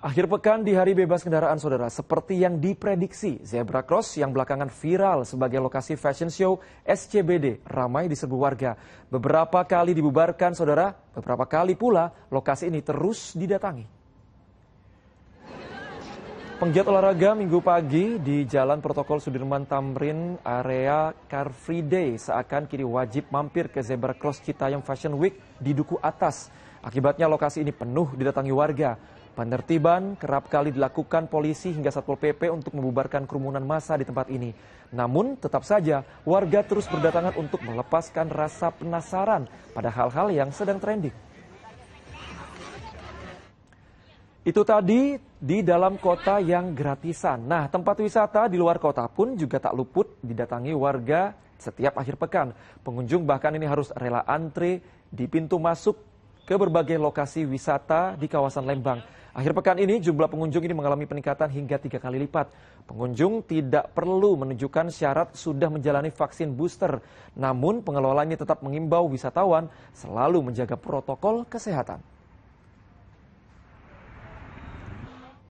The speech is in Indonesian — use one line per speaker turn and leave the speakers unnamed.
Akhir pekan di hari bebas kendaraan saudara, seperti yang diprediksi, zebra cross yang belakangan viral sebagai lokasi fashion show SCBD ramai diserbu warga. Beberapa kali dibubarkan saudara, beberapa kali pula lokasi ini terus didatangi. Penggiat olahraga minggu pagi di Jalan Protokol Sudirman Tamrin area Car Free Day seakan kini wajib mampir ke Zebra Cross Citayam Fashion Week di Duku Atas. Akibatnya lokasi ini penuh didatangi warga. Penertiban kerap kali dilakukan polisi hingga Satpol PP untuk membubarkan kerumunan massa di tempat ini. Namun, tetap saja warga terus berdatangan untuk melepaskan rasa penasaran pada hal-hal yang sedang trending. Itu tadi di dalam kota yang gratisan. Nah, tempat wisata di luar kota pun juga tak luput didatangi warga setiap akhir pekan. Pengunjung bahkan ini harus rela antre di pintu masuk ke berbagai lokasi wisata di kawasan Lembang. Akhir pekan ini jumlah pengunjung ini mengalami peningkatan hingga tiga kali lipat. Pengunjung tidak perlu menunjukkan syarat sudah menjalani vaksin booster, namun pengelolanya tetap mengimbau wisatawan selalu menjaga protokol kesehatan.